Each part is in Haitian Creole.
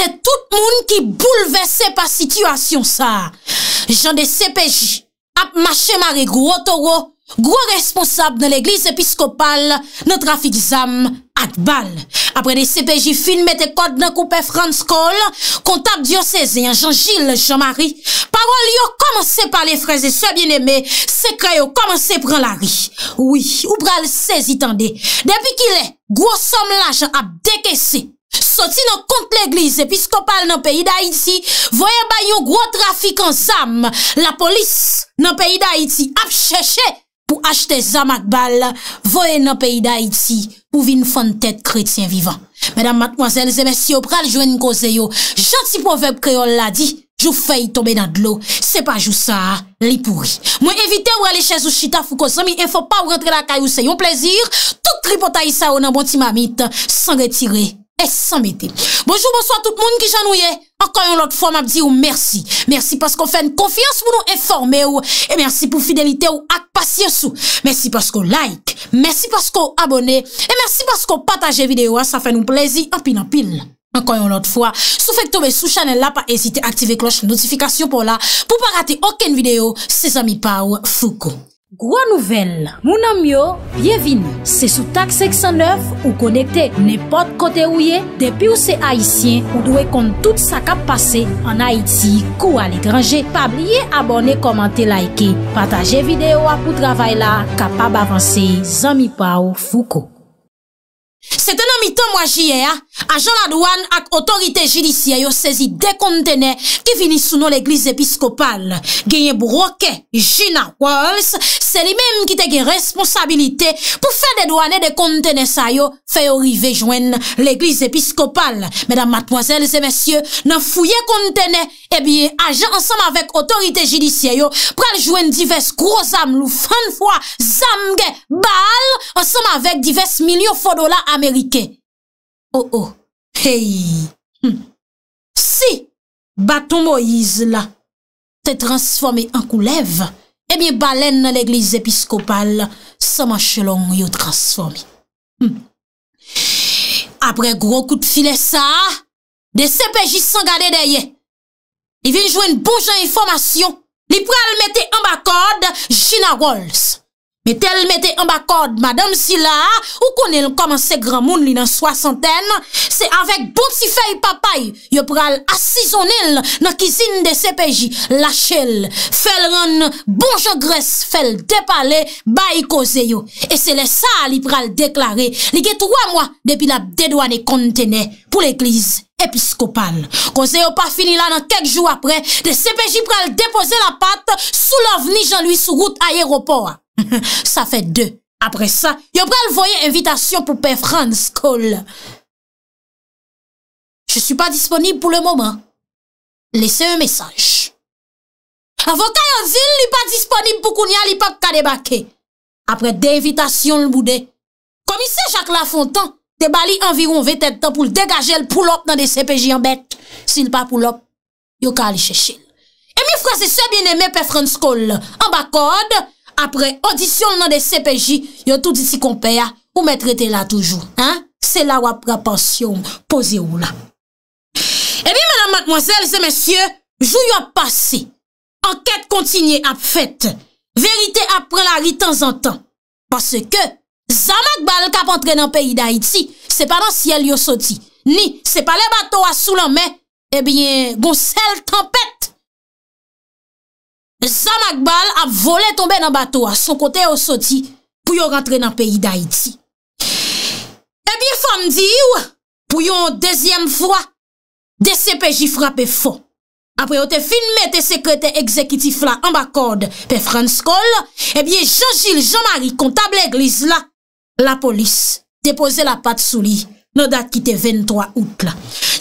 Sè tout moun ki boulevesse pa situasyon sa. Jan de CPJ ap mache mari gro toro, gro responsab nan l'Eglise Episkopal, nan trafik zam ak bal. Apre de CPJ fin mette kod nan koupe France Call, kontap diyo sezen jan jil jan mari. Parol yo komanse pale fraze, se bien eme, se krayo komanse pran la ri. Oui, ou pral sezi tende. Depi ki le, gro som la jan ap dekesse. Soti nan kont l'eglise Pis ko pal nan peyi da iti Voye bayon gwo trafik ansam La polis nan peyi da iti Ap chèche pou achte zamak bal Voye nan peyi da iti Pouvin fante tèt kretien vivan Mèdam matmwazèl zèmèsi O pral jwen nkoseyo Janti poveb kreol la di Jou fey tombe nan dlo Se pa jou sa li pouri Mwen evite ou alè chèz ou chita fou kosan Mi en fò pa ou rentre la kayo se yon plezir Tout tri potay sa ou nan boti mamit San retire E sa meti. Bonjou, bonso a tout moun ki janouye. Ankoyon lot fwa, mab di ou mersi. Mersi paskou fèn konfians pou nou eforme ou. E mersi pou fidelite ou ak pasyes ou. Mersi paskou like. Mersi paskou abone. E mersi paskou pataje videyo a. Sa fèn ou plezi apin apil. Ankoyon lot fwa. Sou fèk tobe sou chanel la pa ezite aktive kloche notifikasyon pou la. Pou pa rate oken videyo, se zami pa ou fuko. Gwa nouvel, mounan myo, byevini, se sou tak 609 ou konekte nepot kote ou ye, depi ou se Haitien ou dwe kont tout sa kap pase an Haiti kou al ekranje, pa blye abone, komante, laike, pataje videyo apou travay la, kapab avanse, zami pa ou fuko. Se te nan miton mwa jye a, ajan la douan ak otorite jidisye yo sezi de kontene ki vini sou nou l'Eglise Episkopal. Genye bou roke, jina wals, se li menm ki te gen responsabilite pou fe de douane de kontene sa yo fe yo rive jwen l'Eglise Episkopal. Medan matmoazel se mesye, nan fouye kontene, ebiye ajan ansam avèk otorite jidisye yo, pral jwen divers krosam lou fan fwa zamge bal ansam avèk divers milyon fodola a, O, o, oh, oh. hey, hm. si baton Moïse la te transforme an koulev, ebye eh balen l'Eglise Episkopal sa manchelon yo transforme. Hm. Apre gro kout file sa, de sepeji sangade deye, li vinjwen bonjan informasyon, li pral mette an bakod Gina Walls. E tel mette mba kod madame si la, ou konel koman se gran moun li nan soasanten, se avèk boutsi fèy papay yo pral asizonel nan kizin de CPJ. Lache l, fèl ron bonjogres, fèl depale, bayi koze yo. E se lè sa li pral deklare, li gè troa mwa depi la dedwane kontene pou l'eklize episkopan. Koze yo pa fini la nan kek jou apre, de CPJ pral depose la pat sou l'ovni jan lui sou route ayeropor. Sa fe de. Apre sa, yo prel voye invitation pou pe fran skol. Je sou pa disponib pou le moman. Lese un mesaj. Avokay an vil li pa disponib pou kounya li pa kadebake. Apre de invitation lbou de. Komise chak la fontan, debali anviron ve tetan pou degaje lpoulop nan de sepeji anbet. Sin pa poulop, yo kal chechil. E mi frase se bieneme pe fran skol. An bak kode. apre audisyon nan de CPJ, yon tout iti kompeya, ou mette rete la toujou, se la wap repansyon pose ou la. Ebi menan matmozèl, se mèsyè, jou yon pase, anket kontinye ap fèt, verite ap pren la ri tan zan tan, pase ke, zamak bal kap antre nan peyi da iti, se pa nan siel yon soti, ni se pa le bato asou lan men, ebi eh yon gonsel tampèt, Zan Makbal a vole tombe nan bato a son kote o soti pou yon rentre nan peyi d'Haïti. Ebyen eh fande yon, pou yon dezyen vwa, de sepeji frape fon. Apre yon te finme te sekrete ekzekitif la anba korde pe France Call, eh ebyen Jean-Gilles Jean-Marie, kontable eglise la, la polis depose la pat sou li, non da kite 23 outla.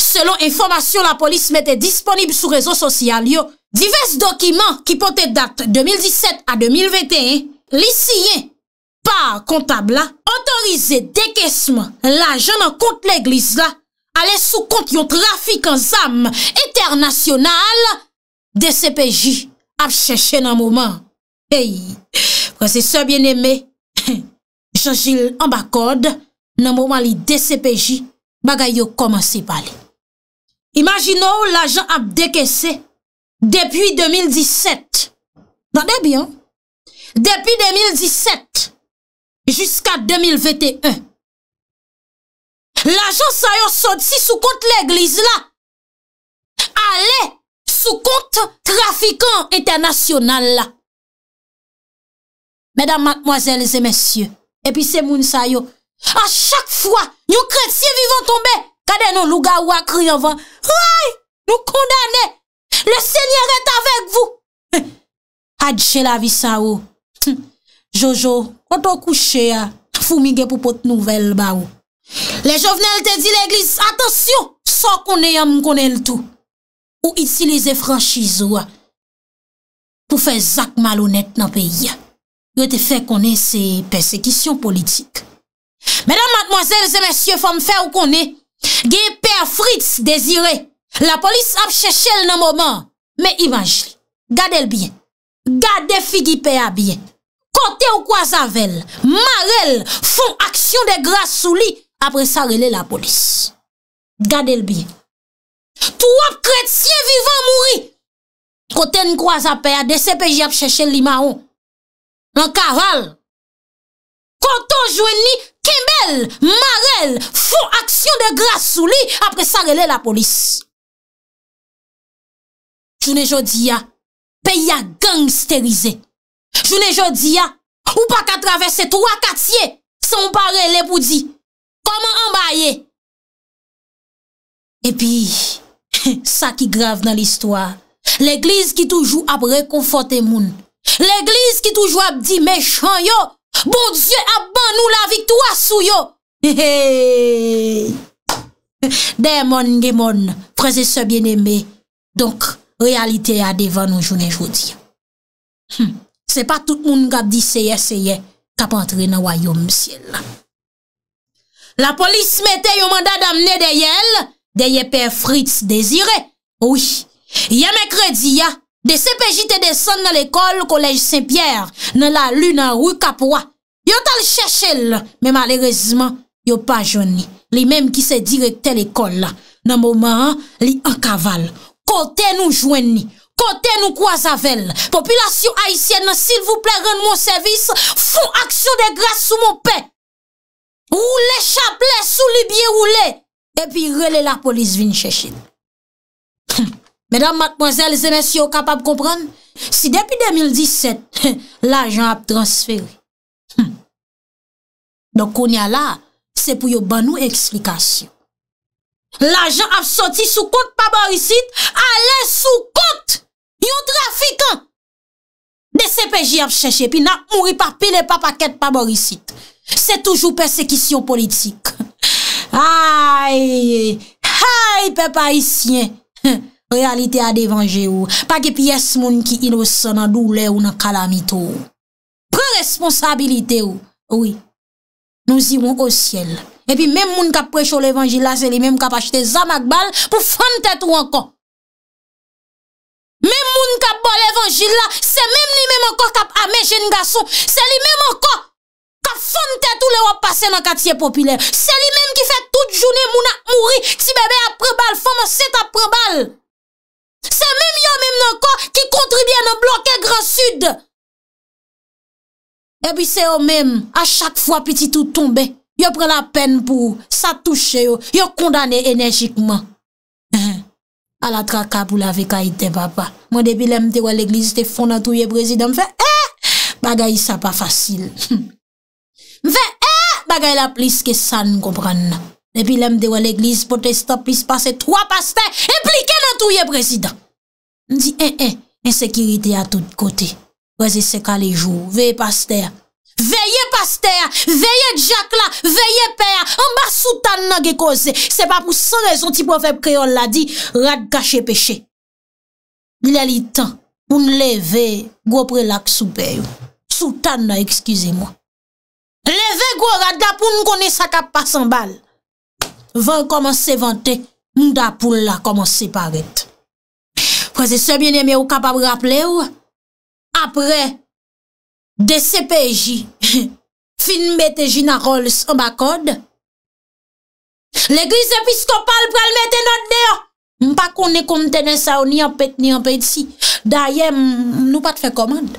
Selon informasyon, la polis mette disponib sou rezon sosyal yo, Divers dokiman ki pote dat 2017 a 2021, lisiyen pa kontab la, otorize dekesman la jan an kont l'eglis la, ale sou kont yon trafik an zam eternasyonal, DCPJ ap cheshe nan mouman. Hey, wese se bieneme, jan jil an bakod, nan mouman li DCPJ bagay yo komanse pali. Imaginou la jan ap dekesse, Depi 2017, nan debi an, depi 2017, jiska 2021, la jans ayon sotsi sou kont l'eglise la, ale, sou kont trafikan internasyonal la. Medan matmoazelze, mesye, epi se moun sayon, a chak fwa, nyon kretsye vivon tombe, kade nou luga wakri yon van, woy, nou kondane, Le sènyèr et avèk vou. Adjè la vi sa ou. Jojo, koto kouche a, fou mi ge pou pot nouvel ba ou. Le jovenel te di l'eglis, atensyon, sa konè yam konè l'tou. Ou itilize franchiz ou a. Pou fè zak malonèt nan pe yè. Yo te fè konè se persekisyon politik. Mèdan madmoizèl zè mèsyè fòm fè ou konè. Ge pè frits dezire. La polis ap chèchèl nan mouman. Me evanjli. Gade l byen. Gade figi pe a byen. Kote ou kwa zavell. Marel. Fon aksyon de gras sou li. Apre sa rele la polis. Gade l byen. Tou ap kredsyen vivan mouri. Kote ou kwa zavell. Dese pe jè ap chèchèl li maon. An kaval. Kote ou jwen ni. Kemel. Marel. Fon aksyon de gras sou li. Apre sa rele la polis. Jounè jò di ya, pe ya gangsterize. Jounè jò di ya, ou pa ka travesse 3 katye, se mou pare le pou di. Koman anbaye? E pi, sa ki grave nan l'histoire, l'Eglise ki toujou ap rekonforte moun. L'Eglise ki toujou ap di mechanyo. Bon Diyo ap ban nou la vikto asuyo. Dèmon, ngemon, preze se bien eme. Donk. Realite ya devan nou jounen joudi. Hm, se pa tout moun gap di seye seye kap antre nan wayom msye la. La polis mette yo manda damne deyel deyepè frites dezire. Ouye, ya mekredi ya, de sepeji te desen nan l'ekol Kolej Saint-Pierre, nan la luna rou kapwa. Yo tal chèche lè, men malérezman, yo pa jouni. Li mèm ki se dire tel ekol la. Nan mouman, li an kaval. Ouye, Kote nou jwen ni, kote nou kwa zavelle. Popilasyon haisyen nan sil vouple ren moun servis, fon aksyon de gras sou moun pe. Roule chaple, sou libyen roule, epi rele la polis vin cheshet. Medan matmozèl, zènen si yo kapab kompran, si depi 2017, la jan ap transfer. Don konya la, se pou yo banou eksplikasyon. L'ajan ap soti sou kont paborisit, alè sou kont yon trafikant. De se peji ap chèche, pi nan mouri pa pi le pa pa kèd paborisit. Se toujou persekisyon politik. Aïe, aïe pe pa isyen. Realite a devanje ou. Pake pi yes moun ki inoson nan doule ou nan kalamito ou. Preresponsabilite ou. Ou, nou zi moun o siel. Epi menm moun kap precho l'evangila, se li menm kap achete zamak bal pou fante tou ankon. Menm moun kap bol evangila, se menm ni menm ankon kap ame jen gason. Se li menm ankon kap fante tou le wap pase nan katiye popilyen. Se li menm ki fe tout jouni moun ak mouri, ti bebe apre bal, fome set apre bal. Se menm yo menm nan kon ki kontribyen nan blok e gran sud. Epi se yo menm a chak fwa piti tou tombe. Yo pren la pen pou sa touche yo. Yo kondane enerjikman. A la traka pou eh! eh! la ve ka ite baba. Mwen depi lem te wè l'eglise te fon nan touye prezident. Mwen fe e! Bagay sa pa fasil. Mwen fe e! Bagay la plis ke san, koubran nan. Depi lem te wè l'eglise potestan plis pase 3 paste implike nan touye prezident. Mwen di e, e. Ensekirite a tout kote. Prezise se ka le jou. Ve paste. Veye prezident. Veye djak la, veye peya, amba soutan nan ge koze. Se pa pou san rezon ti profep kreon la di, rad gache peche. Lali tan, un leve go pre lak soupeyo. Soutan nan, ekskize mwen. Leve go rad la pou nou kone sakap pa san bal. Van koman se vante, mou da pou la koman se parete. Prese se biene me ou kapab rapple ou. Apre, de se peji. Fin mette Gina Rawls an ba kode. L'Eglise Episkopal pral mette not deyo. Mpa kon ne kontene sa ou ni an pet ni an pet si. Da ye, nou pat fe komand.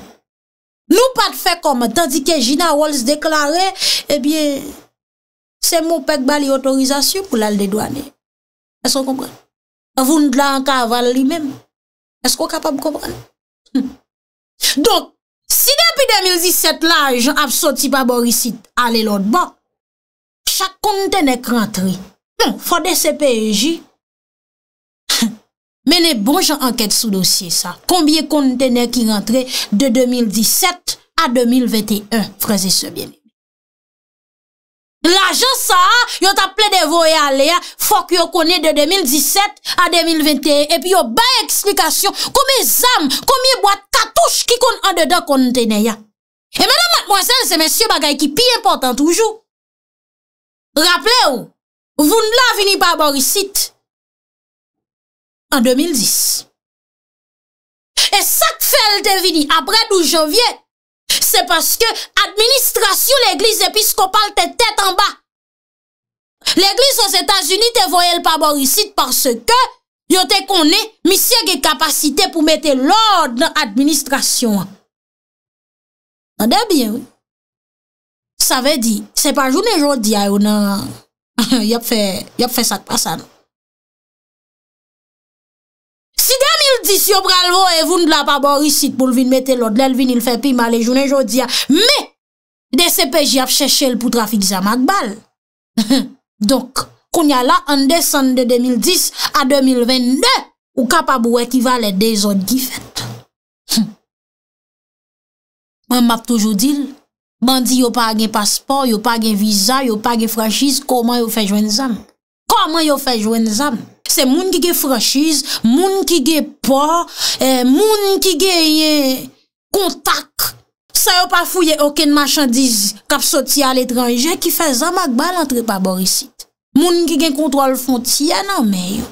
Nou pat fe komand. Tandike Gina Rawls deklare, ebyen, eh se mou pek bali otorizasyon pou lal de douane. Esko komand? Avoun la anka aval li men. Esko kapab komand? Donk, Si depi 2017 la, jan apsoti pa borisit, ale lot bon, chak kontene k rentre. Bon, fode se pe eji, men e bon jan anket sou dosye sa. Kombye kontene ki rentre de 2017 a 2021, freze se bine. La jan sa a, yo ta ple devoye a le a, fok yo kone de 2017 a 2021, epi yo bay eksplikasyon kome zam, kome boate katouche ki kon an dedan kone te ne ya. E menan matmwazel, se mensyo bagay ki pi important toujou. Raple ou, voun la vini pa borisit. An 2010. E sak fel te vini apre dou jowye. se paske administrasyon l'Eglise Episkopal te tete an ba. L'Eglise os Etats-Unis te voye l'paborisit parce ke yote konen misyege kapasite pou mete l'ord nan administrasyon. Tande bien, ou. Sa ve di, se pa jounen joun di a, ou nan, yap fe sak pasan, ou. Dis yo pral vo e voun la pa bo risit pou l vin mette l od, l vin il fe pi ma le jounen jodi ya. Me, de se pe j ap chèche l pou trafik zan mag bal. Donk, koun ya la an desan de 2010 a 2022, ou kap a bou ekival et de zot gifet. Mwen map toujou dil, bandi yo pagen paspor, yo pagen visa, yo pagen franjiz, koman yo fe jwen zan? Koman yo fe jwen zan? Se moun ki ge franshiz, moun ki ge pa, eh, moun ki ge kontak. Sa yo pa fouye oken machandiz kapsoti al etranje ki fe zamak ba lantre pa borisit. Moun ki gen kontrol fon tiyan anmen yo.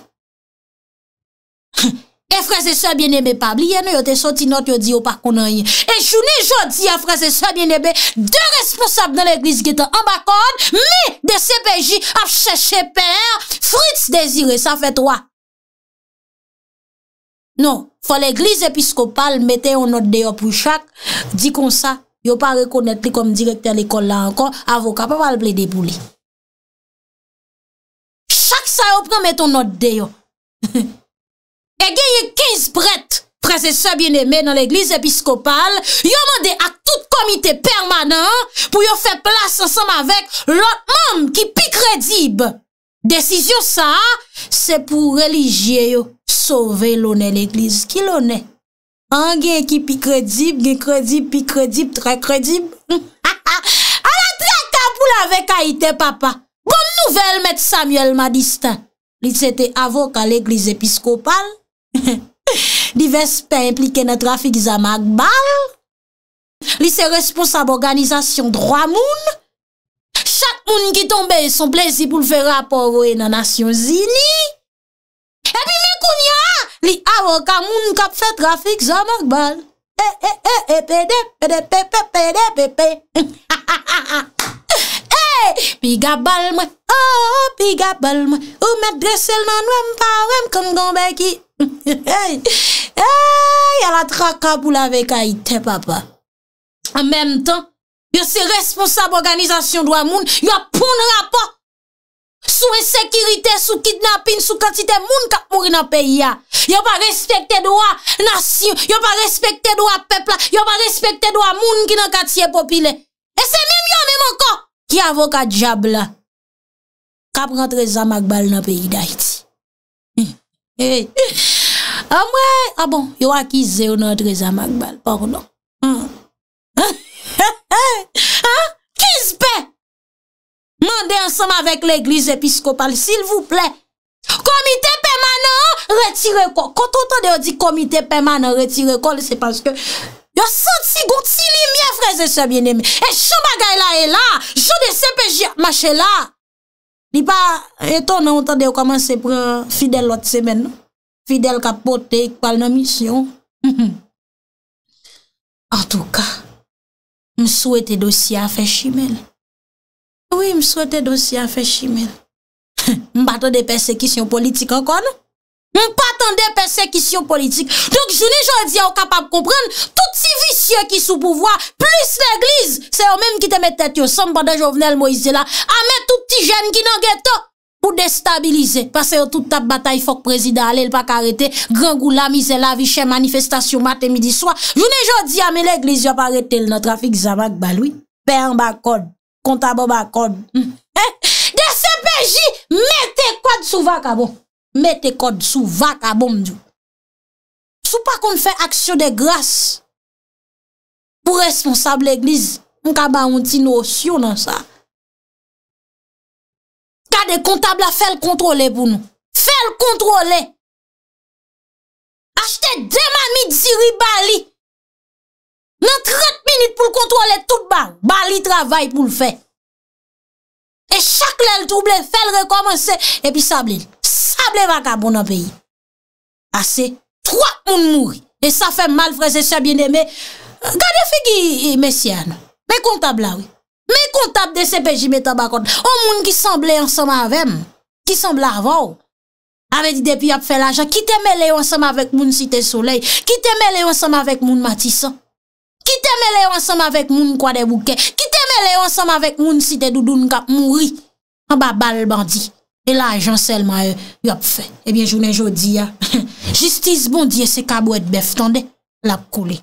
E fraze soya binebe pabli, yeno yo te soti not yo di yo pa konan yon. E jouni jodi a fraze soya binebe, de responsable nan l'eglise ki te ambakon, mi de sepeji apchechepe, frites dezire, sa fet wak. Non, fo l'eglise episkopal mette yon not deyo pou chak, di kon sa, yo pa rekonet li kom direkter l'ekol la ankon, avokat, pa pa pal ple de pou li. Chak sa yo pran mette yon not deyo. se sebyen eme nan l'Eglise Episkopal, yo mande ak tout komite permanent pou yo fe plas ansanm avek l'otman ki pi kredib. Desisyon sa, se pou religye yo sove l'one l'Eglise ki l'one. An gen ki pi kredib, gen kredib, pi kredib, tre kredib. An atre akap ou la vek a ite papa. Bon nouvel met Samuel Madistan. Li se te avok al Eglise Episkopal. He he. Di vespe implike na trafik za magbal, li se responsab organizasyon 3 moun, chak moun ki tombe son plezi pou lfe rapor ou e nanasyon zini, epi me koun ya, li avoka moun kap fe trafik za magbal. E, e, e, e, pe de, pe de, pe pe, pe de, pe pe, ha ha ha ha, ha ha, e, pi gabal mwen, o, oh, o, pi gabal mwen, ou mèdre selman wèm pa wèm kon gombe ki... Ay, ala tra kap ou la vek ayite papa An menm tan, yo se responsab organizasyon do a moun Yo pon rapa Sou esekirite, sou kidnapin, sou kantite moun kap moun in apey ya Yo pa respekte do a nasyon, yo pa respekte do a pepla Yo pa respekte do a moun ki nan katiye popile E se menm yo menm anko ki avoka diabla Kap rentre zamak bal nan peyi da iti A ah, mwen, a ah, bon, yon akize yon Andreza Magbal, por non. Hmm. Kizpe, mande ansanm avek l'Eglise Episkopal, sil vouple. Komite pemanan, retire kol. Koto tonde yo di komite pemanan, retire kol, se paske. Yo sot si gouti li miye freze se mjeneme. E chou bagay la e la, chou de se peji a mache la. Li pa eto nan otande yo kaman se pre fidel lot semen, no? Fidel ka pote, kwa nan misyon. En tou ka, m souwete dosye a fe chimel. Oui, m souwete dosye a fe chimel. M patande persekisyon politik ankon, no? M patande persekisyon politik. Dok jouni jodi yo kapap kompren, touti. ki sou pouvoi, plus l'Eglise, se yo mèm ki te mè tètyo, sèm pa de jòvnel Moise la, a mè tout ti jèn ki nan gètò, pou destabilize, pas se yo tout tap bataï fòk prezidè alèl pa karete, grangou la, mizè la, vichè, manifestasyon matè midi swa, jounè jò di a mè l'Eglise, yo pa rete lè nan trafik zavak baloui, pè an ba kòd, konta bo ba kòd, de se peji, mè te kòd sou vakabon, mè te kòd sou vakabon, sou pa kon fè aksyon de gras, ou responsable l'Eglise, mkaba onti nou osyon nan sa, ka de kontabla fel kontrole pou nou, fel kontrole, achete demami djiri bali, nan 30 minute pou kontrole tout bal, bali travay pou l'fe, e chakle l'trouble, fel rekomense, e pi sabli, sabli vaka pou nan peyi, a se 3 moun mouri, e sa fe mal freze se bieneme, Gade fi ki mesye an, me kontab la ou, me kontab de sepeji me tabakot, ou moun ki semblay ansama avem, ki sembla avou, ave di depi ap fel ajan, ki te mele ansama vek moun site soley, ki te mele ansama vek moun matisa, ki te mele ansama vek moun kwa de wouke, ki te mele ansama vek moun site dudoun kap mouri, an ba bal bandi, e la ajan selman yo ap fe, e bien jounen jodi ya, jistis bon diye se kabou et beftande, la kouli,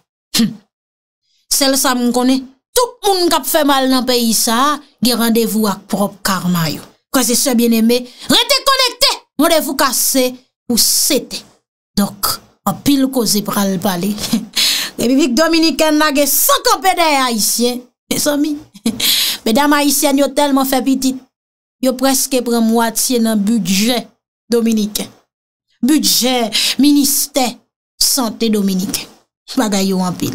Sel sa moun kone, tout moun kap fe mal nan peyi sa, ge randevou ak prop karma yo. Kwa se se bieneme, rete konekte, moun de vou kase ou sete. Dok, an pil kose pral pale. De bibik Dominiken nage sankopede a Isyen, e somi. Medan ma Isyen yo telman fe pitit, yo preske pre mwati nan budget Dominiken. Budget, minister, sante Dominiken. Sma da yo an pil.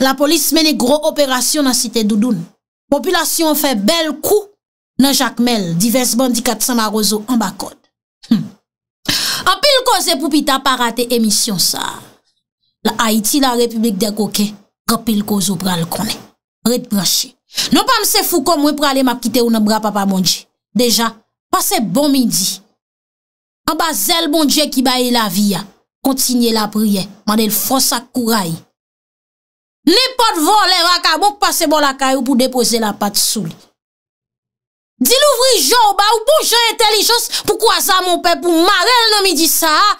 La polis meni gro operasyon nan site doudoun. Popilasyon fe bel kou nan jakmel. Diverse bandi katsan a rozo an bakod. Hm. An pil koze pou pita pa rate emisyon sa. La Haiti, la Republik de Goké, an pil kozo pral konen. Red prashe. Non pa mse fou kon mwen prale ma kite ou nan bra papa moun di. Deja, pase bon midi. An ba zel moun di ki baye la vi ya. Kontinye la priye. Man el fosa kourayi. Nè pot vòlè wak a mòk pase mò bon lakay ou pou depose la pat sou li. Di l'ouvri jò ou ba ou pou jò etè li jòs pou kwa zà mò pe pou mavel nan mi di sa a,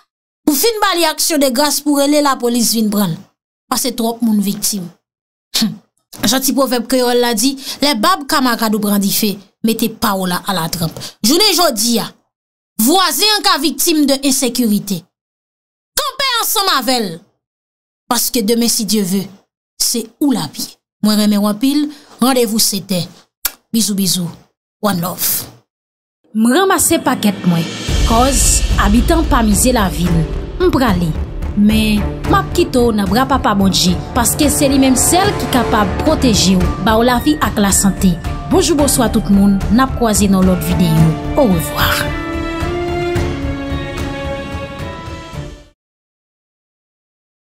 pou fin ba li aksyon de gas pou rele la polis vin bran. Pase trop moun viktim. Hm. Joti profèb kreol la di, le bab kamagad ou brandi fe, mette pa ou la ala tromp. Jounè jò di ya, vwa zè yon ka viktim de insèkürite. Kampè ansan mavel, paske demè si Diyo vè. Se ou la bi. Mwen reme wapil, randevou sete. Bizou, bizou. One love. Mwen ramase paket mwen, koz abitan pa mize la vil. Mprali. Men, map kito nan bra pa pa bodje, paske se li menm sel ki kapab proteji ou, ba ou la vi ak la sante. Bojou bojou a tout moun, nan proazi nan lot videyo. Ou revoar.